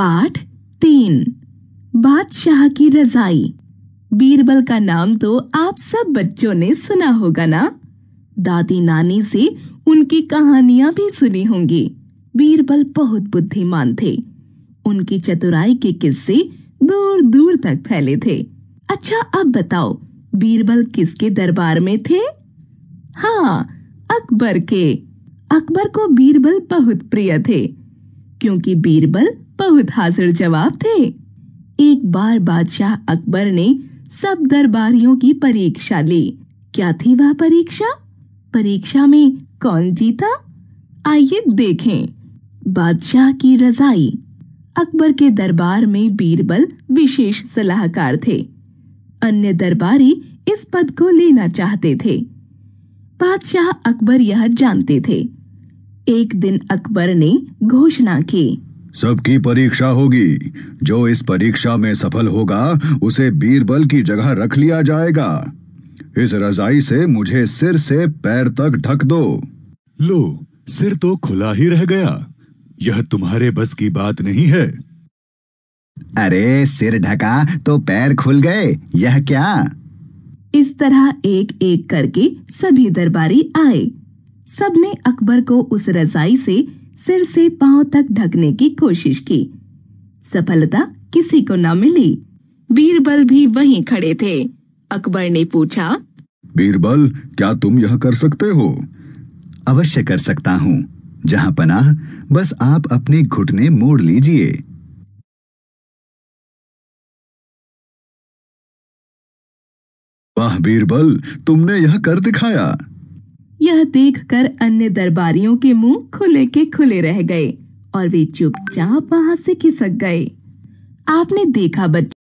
पाठ तीन बादशाह की रजाई बीरबल का नाम तो आप सब बच्चों ने सुना होगा ना दादी नानी से उनकी कहानियां भी सुनी होंगी बीरबल बहुत बुद्धिमान थे उनकी चतुराई के किस्से दूर दूर तक फैले थे अच्छा अब बताओ बीरबल किसके दरबार में थे हाँ अकबर के अकबर को बीरबल बहुत प्रिय थे क्योंकि बीरबल बहुत हाजिर जवाब थे एक बार बादशाह अकबर ने सब दरबारियों की परीक्षा ली क्या थी वह परीक्षा परीक्षा में कौन जीता आइए देखें बादशाह की रजाई अकबर के दरबार में बीरबल विशेष सलाहकार थे अन्य दरबारी इस पद को लेना चाहते थे बादशाह अकबर यह जानते थे एक दिन अकबर ने घोषणा की सबकी परीक्षा होगी जो इस परीक्षा में सफल होगा उसे बीरबल की जगह रख लिया जाएगा इस रजाई से मुझे सिर से पैर तक ढक दो लो सिर तो खुला ही रह गया यह तुम्हारे बस की बात नहीं है अरे सिर ढका तो पैर खुल गए यह क्या इस तरह एक एक करके सभी दरबारी आए सबने अकबर को उस रजाई से सिर से पांव तक ढकने की कोशिश की सफलता किसी को न मिली बीरबल भी वहीं खड़े थे अकबर ने पूछा बीरबल क्या तुम यह कर सकते हो अवश्य कर सकता हूँ जहाँ पनाह बस आप अपने घुटने मोड़ लीजिए वाह बीरबल तुमने यह कर दिखाया यह देखकर अन्य दरबारियों के मुंह खुले के खुले रह गए और वे चुपचाप वहां से खिसक गए आपने देखा बच्चे